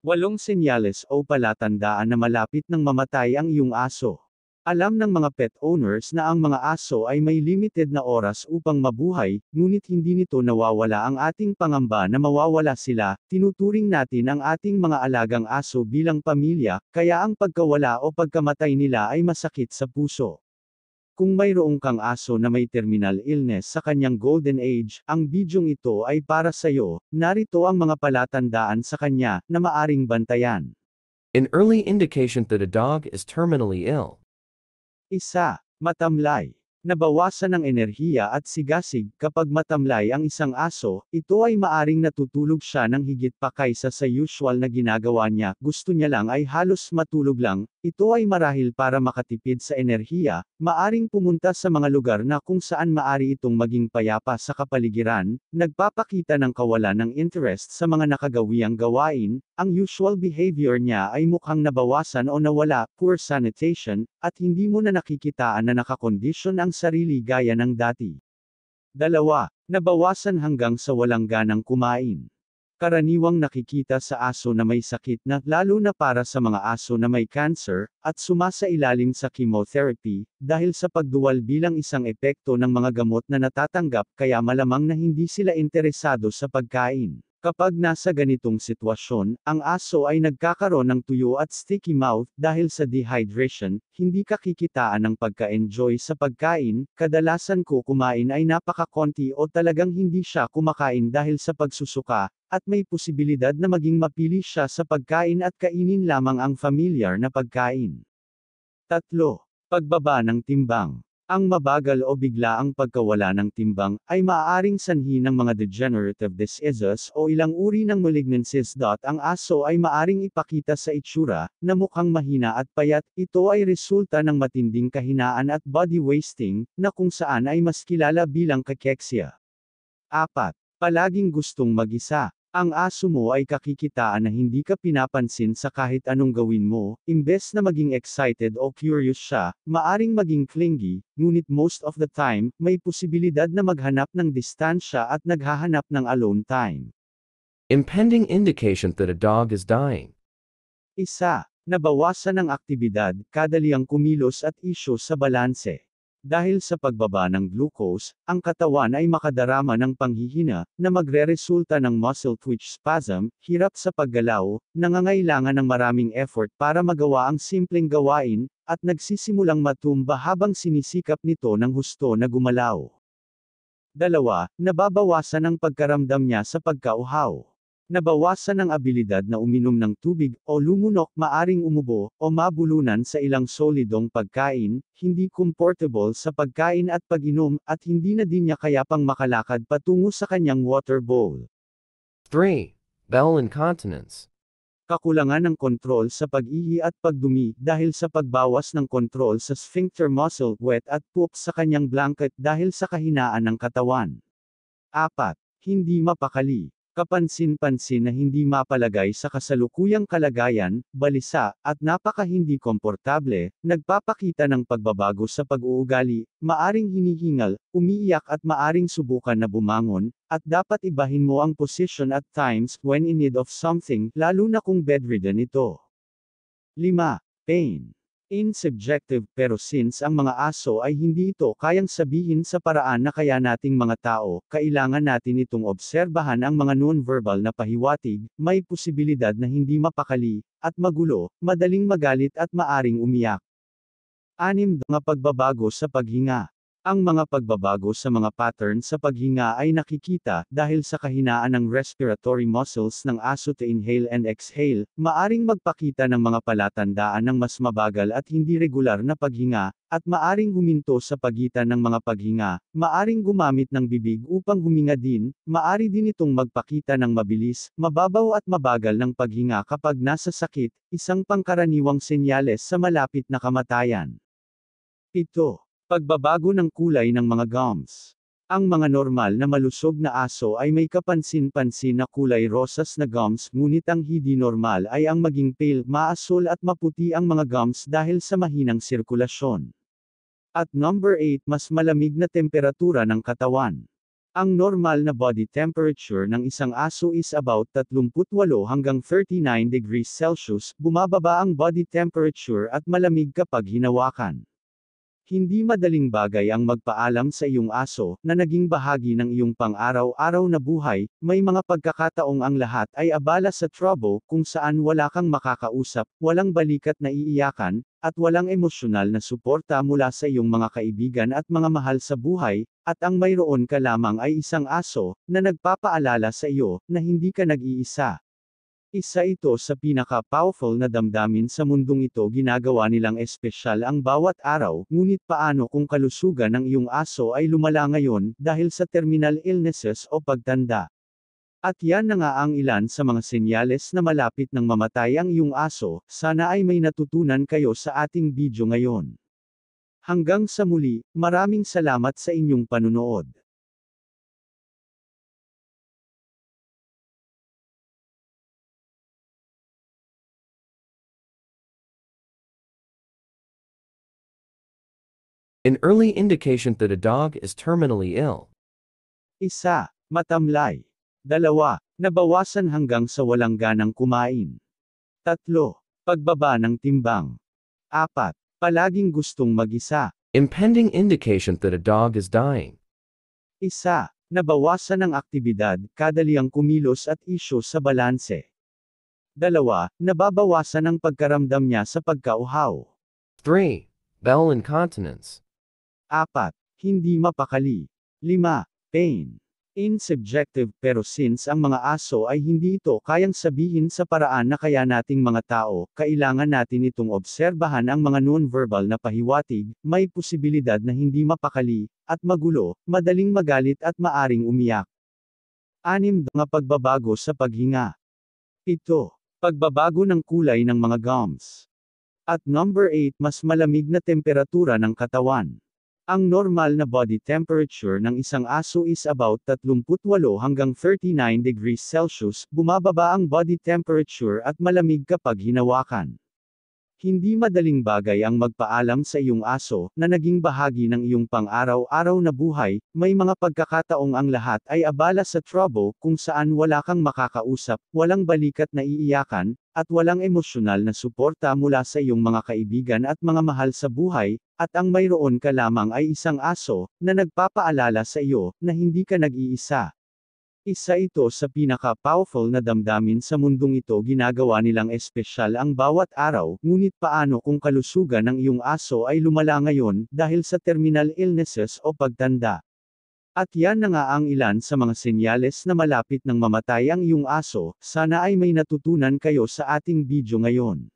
Walong senyales o palatandaan na malapit ng mamatay ang iyong aso. Alam ng mga pet owners na ang mga aso ay may limited na oras upang mabuhay, ngunit hindi nito nawawala ang ating pangamba na mawawala sila, tinuturing natin ang ating mga alagang aso bilang pamilya, kaya ang pagkawala o pagkamatay nila ay masakit sa puso. Kung mayroong kang aso na may terminal illness sa kanyang golden age, ang bidyong ito ay para sa iyo. Narito ang mga palatandaan sa kanya na maaring bantayan. An early indication that a dog is terminally ill. Isa, matamlay. Nabawasan ang enerhiya at sigasig, kapag matamlay ang isang aso, ito ay maaring natutulog siya ng higit pa kaysa sa usual na ginagawa niya, gusto niya lang ay halos matulog lang, ito ay marahil para makatipid sa enerhiya, maaring pumunta sa mga lugar na kung saan maari itong maging payapa sa kapaligiran, nagpapakita ng kawalan ng interest sa mga nakagawiang gawain, ang usual behavior niya ay mukhang nabawasan o nawala, poor sanitation, at hindi mo na nakikitaan na nakakondisyon ang ang sarili gaya ng dati. Dalawa, nabawasan hanggang sa walang ganang kumain. Karaniwang nakikita sa aso na may sakit na, lalo na para sa mga aso na may cancer, at sumasailalim sa chemotherapy, dahil sa pagduwal bilang isang epekto ng mga gamot na natatanggap kaya malamang na hindi sila interesado sa pagkain. Kapag nasa ganitong sitwasyon, ang aso ay nagkakaroon ng tuyo at sticky mouth dahil sa dehydration, hindi kakikitaan ng pagka-enjoy sa pagkain, kadalasan ko kumain ay napakakonti o talagang hindi siya kumakain dahil sa pagsusuka, at may posibilidad na maging mapili siya sa pagkain at kainin lamang ang familiar na pagkain. 3. Pagbaba ng timbang. Ang mabagal o biglaang pagkawala ng timbang, ay maaaring sanhi ng mga degenerative diseases o ilang uri ng malignancies. Ang aso ay maaaring ipakita sa itsura, na mukhang mahina at payat, ito ay resulta ng matinding kahinaan at body wasting, na kung saan ay mas kilala bilang kakeksia. 4. Palaging gustong mag-isa. Ang aso mo ay kakikitaan na hindi ka pinapansin sa kahit anong gawin mo, imbes na maging excited o curious siya, maaring maging clingy, ngunit most of the time, may posibilidad na maghanap ng distansya at naghahanap ng alone time. Impending indication that a dog is dying. Isa, nabawasan ang aktibidad, kadaliang kumilos at isyo sa balanse. Dahil sa pagbaba ng glucose, ang katawan ay makadarama ng panghihina, na magreresulta ng muscle twitch spasm, hirap sa paggalaw, nangangailangan ng maraming effort para magawa ang simpleng gawain, at nagsisimulang matumba habang sinisikap nito ng husto na gumalaw. Dalawa, nababawasan ang pagkaramdam niya sa pagkauhaw. Nabawasan ang abilidad na uminom ng tubig, o lumunok, maaring umubo, o mabulunan sa ilang solidong pagkain, hindi comfortable sa pagkain at pag-inom, at hindi na din niya kaya pang makalakad patungo sa kanyang water bowl. 3. Bowel incontinence Kakulangan ng kontrol sa pag-ihi at pagdumi dahil sa pagbawas ng kontrol sa sphincter muscle, wet at poop sa kanyang blanket dahil sa kahinaan ng katawan. 4. Hindi mapakali kapansin-pansin na hindi mapalagay sa kasalukuyang kalagayan, balisa, at napaka hindi komportable, nagpapakita ng pagbabago sa pag-uugali, maaring hinihingal, umiiyak at maaring subukan na bumangon, at dapat ibahin mo ang position at times when in need of something lalo na kung bedridden ito. 5. Pain In subjective, pero since ang mga aso ay hindi ito kayang sabihin sa paraan na kaya nating mga tao, kailangan natin itong obserbahan ang mga non-verbal na pahiwatig, may posibilidad na hindi mapakali, at magulo, madaling magalit at maaring umiyak. Anim nga pagbabago sa paghinga. Ang mga pagbabago sa mga pattern sa paghinga ay nakikita dahil sa kahinaan ng respiratory muscles ng aso to inhale and exhale, maaring magpakita ng mga palatandaan ng mas mabagal at hindi regular na paghinga, at maaring huminto sa pagitan ng mga paghinga, maaring gumamit ng bibig upang huminga din, maari din itong magpakita ng mabilis, mababaw at mabagal ng paghinga kapag nasa sakit, isang pangkaraniwang senyales sa malapit na kamatayan. Ito Pagbabago ng kulay ng mga gums. Ang mga normal na malusog na aso ay may kapansin-pansin na kulay rosas na gums ngunit ang hindi normal ay ang maging pale, maasol at maputi ang mga gums dahil sa mahinang sirkulasyon. At number 8 mas malamig na temperatura ng katawan. Ang normal na body temperature ng isang aso is about 38 hanggang 39 degrees Celsius, bumababa ang body temperature at malamig kapag hinawakan. Hindi madaling bagay ang magpaalam sa iyong aso, na naging bahagi ng iyong pang-araw-araw na buhay, may mga pagkakataong ang lahat ay abala sa trouble kung saan wala kang makakausap, walang balikat na iiyakan, at walang emosyonal na suporta mula sa iyong mga kaibigan at mga mahal sa buhay, at ang mayroon ka lamang ay isang aso, na nagpapaalala sa iyo, na hindi ka nag-iisa. Isa ito sa pinaka-powerful na damdamin sa mundong ito ginagawa nilang espesyal ang bawat araw, ngunit paano kung kalusugan ng iyong aso ay lumala ngayon, dahil sa terminal illnesses o pagtanda. At yan na nga ang ilan sa mga senyales na malapit ng mamatay ang iyong aso, sana ay may natutunan kayo sa ating video ngayon. Hanggang sa muli, maraming salamat sa inyong panunood. An early indication that a dog is terminally ill. Isa, matamlay. Dalawa, nabawasan hanggang sa walang ganang kumain. Tatlo, pagbaba ng timbang. Apat, palaging gustong mag-isa. Impending indication that a dog is dying. Isa, nabawasan ang aktibidad, kadaliang kumilos at isyo sa balanse. Dalawa, nababawasan ang pagkaramdam niya sa pagkauhaw. 3. Bowel incontinence. 4. Hindi mapakali. 5. Pain. Insubjective pero since ang mga aso ay hindi ito kayang sabihin sa paraan na kaya nating mga tao, kailangan natin itong obserbahan ang mga non-verbal na pahiwatig, may posibilidad na hindi mapakali, at magulo, madaling magalit at maaring umiyak. 6. Mga pagbabago sa paghinga. Ito, Pagbabago ng kulay ng mga gums. At number 8 mas malamig na temperatura ng katawan. Ang normal na body temperature ng isang aso is about 38 hanggang 39 degrees Celsius, bumababa ang body temperature at malamig kapag hinawakan. Hindi madaling bagay ang magpaalam sa iyong aso, na naging bahagi ng iyong pang-araw-araw na buhay, may mga pagkakataong ang lahat ay abala sa trouble kung saan wala kang makakausap, walang balikat na iiyakan, at walang emosyonal na suporta mula sa iyong mga kaibigan at mga mahal sa buhay, at ang mayroon ka lamang ay isang aso, na nagpapaalala sa iyo, na hindi ka nag-iisa. Isa ito sa pinaka-powerful na damdamin sa mundong ito ginagawa nilang espesyal ang bawat araw, ngunit paano kung kalusugan ng iyong aso ay lumala ngayon, dahil sa terminal illnesses o pagtanda. At yan na nga ang ilan sa mga senyales na malapit ng mamatay ang iyong aso, sana ay may natutunan kayo sa ating video ngayon.